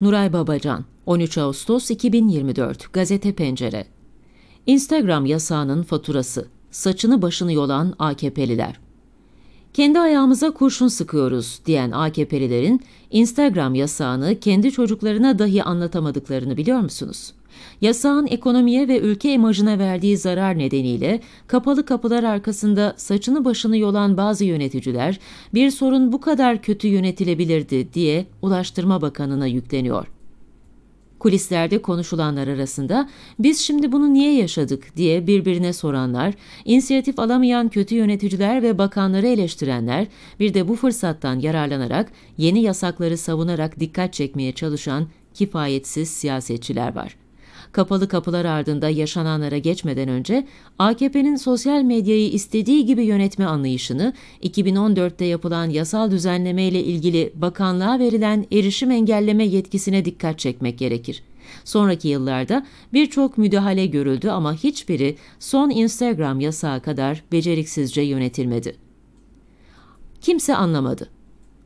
Nuray Babacan 13 Ağustos 2024 Gazete Pencere Instagram yasağının faturası Saçını başını yolan AKP'liler Kendi ayağımıza kurşun sıkıyoruz diyen AKP'lilerin Instagram yasağını kendi çocuklarına dahi anlatamadıklarını biliyor musunuz? Yasağın ekonomiye ve ülke imajına verdiği zarar nedeniyle kapalı kapılar arkasında saçını başını yolan bazı yöneticiler bir sorun bu kadar kötü yönetilebilirdi diye Ulaştırma Bakanı'na yükleniyor. Kulislerde konuşulanlar arasında biz şimdi bunu niye yaşadık diye birbirine soranlar, inisiyatif alamayan kötü yöneticiler ve bakanları eleştirenler, bir de bu fırsattan yararlanarak yeni yasakları savunarak dikkat çekmeye çalışan kifayetsiz siyasetçiler var.'' kapalı kapılar ardında yaşananlara geçmeden önce AKP'nin sosyal medyayı istediği gibi yönetme anlayışını 2014'te yapılan yasal düzenleme ile ilgili bakanlığa verilen erişim engelleme yetkisine dikkat çekmek gerekir. Sonraki yıllarda birçok müdahale görüldü ama hiçbiri son Instagram yasağı kadar beceriksizce yönetilmedi. Kimse anlamadı.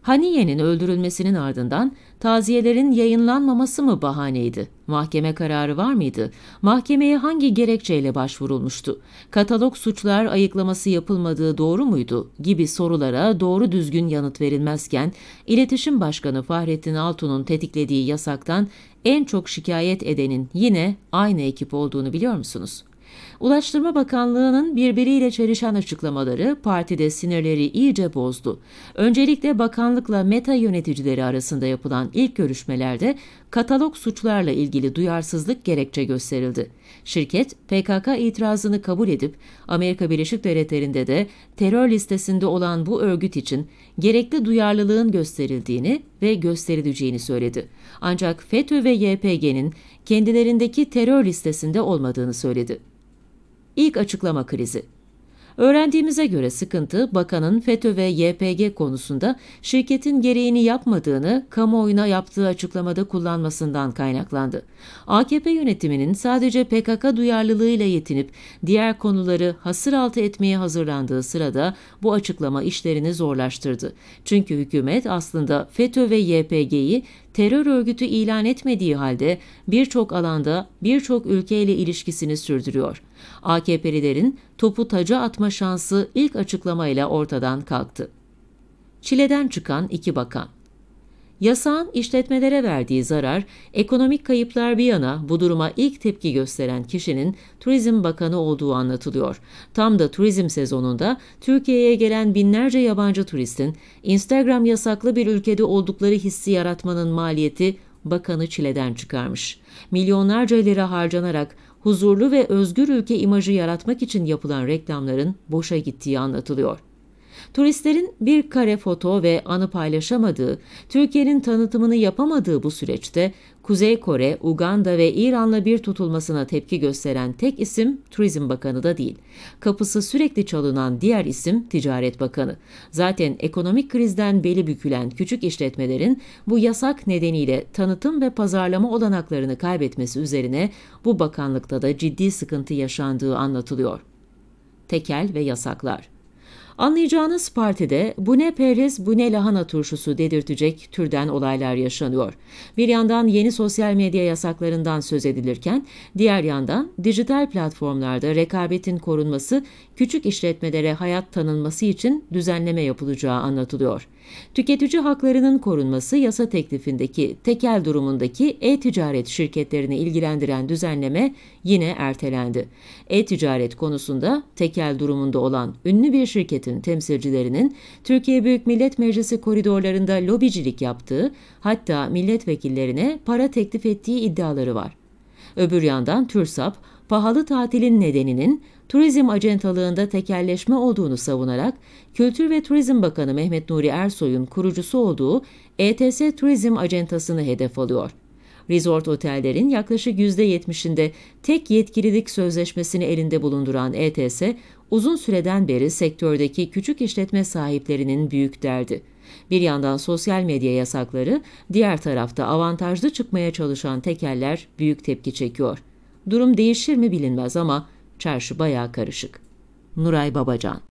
Haniye'nin öldürülmesinin ardından taziyelerin yayınlanmaması mı bahaneydi? Mahkeme kararı var mıydı? Mahkemeye hangi gerekçeyle başvurulmuştu? Katalog suçlar ayıklaması yapılmadığı doğru muydu? gibi sorulara doğru düzgün yanıt verilmezken, iletişim Başkanı Fahrettin Altun'un tetiklediği yasaktan en çok şikayet edenin yine aynı ekip olduğunu biliyor musunuz? Ulaştırma Bakanlığı'nın birbiriyle çelişen açıklamaları partide sinirleri iyice bozdu. Öncelikle bakanlıkla meta yöneticileri arasında yapılan ilk görüşmelerde katalog suçlarla ilgili duyarsızlık gerekçe gösterildi. Şirket PKK itirazını kabul edip Amerika Birleşik Devletleri'nde de terör listesinde olan bu örgüt için gerekli duyarlılığın gösterildiğini ve gösterileceğini söyledi. Ancak FETÖ ve YPG'nin kendilerindeki terör listesinde olmadığını söyledi. İlk açıklama krizi. Öğrendiğimize göre sıkıntı bakanın FETÖ ve YPG konusunda şirketin gereğini yapmadığını kamuoyuna yaptığı açıklamada kullanmasından kaynaklandı. AKP yönetiminin sadece PKK duyarlılığıyla yetinip diğer konuları hasır altı etmeye hazırlandığı sırada bu açıklama işlerini zorlaştırdı. Çünkü hükümet aslında FETÖ ve YPG'yi terör örgütü ilan etmediği halde birçok alanda birçok ülkeyle ilişkisini sürdürüyor. AKP'lilerin topu taca atma şansı ilk açıklamayla ortadan kalktı. Çileden çıkan iki bakan Yasağın işletmelere verdiği zarar, ekonomik kayıplar bir yana bu duruma ilk tepki gösteren kişinin Turizm Bakanı olduğu anlatılıyor. Tam da turizm sezonunda Türkiye'ye gelen binlerce yabancı turistin Instagram yasaklı bir ülkede oldukları hissi yaratmanın maliyeti bakanı çileden çıkarmış. Milyonlarca lira harcanarak huzurlu ve özgür ülke imajı yaratmak için yapılan reklamların boşa gittiği anlatılıyor. Turistlerin bir kare foto ve anı paylaşamadığı, Türkiye'nin tanıtımını yapamadığı bu süreçte Kuzey Kore, Uganda ve İran'la bir tutulmasına tepki gösteren tek isim Turizm Bakanı da değil. Kapısı sürekli çalınan diğer isim Ticaret Bakanı. Zaten ekonomik krizden beli bükülen küçük işletmelerin bu yasak nedeniyle tanıtım ve pazarlama olanaklarını kaybetmesi üzerine bu bakanlıkta da ciddi sıkıntı yaşandığı anlatılıyor. Tekel ve yasaklar Anlayacağınız partide bu ne periz bu ne lahana turşusu dedirtecek türden olaylar yaşanıyor. Bir yandan yeni sosyal medya yasaklarından söz edilirken diğer yandan dijital platformlarda rekabetin korunması küçük işletmelere hayat tanınması için düzenleme yapılacağı anlatılıyor. Tüketici haklarının korunması yasa teklifindeki tekel durumundaki e-ticaret şirketlerini ilgilendiren düzenleme yine ertelendi. E-ticaret konusunda tekel durumunda olan ünlü bir şirketin temsilcilerinin Türkiye Büyük Millet Meclisi koridorlarında lobicilik yaptığı hatta milletvekillerine para teklif ettiği iddiaları var. Öbür yandan TÜRSAP, pahalı tatilin nedeninin turizm acentalığında tekerleşme olduğunu savunarak Kültür ve Turizm Bakanı Mehmet Nuri Ersoy'un kurucusu olduğu ETS Turizm Acentasını hedef alıyor. Resort otellerin yaklaşık %70'inde tek yetkililik sözleşmesini elinde bulunduran ETS, uzun süreden beri sektördeki küçük işletme sahiplerinin büyük derdi. Bir yandan sosyal medya yasakları, diğer tarafta avantajlı çıkmaya çalışan tekeller büyük tepki çekiyor. Durum değişir mi bilinmez ama çarşı bayağı karışık. Nuray Babacan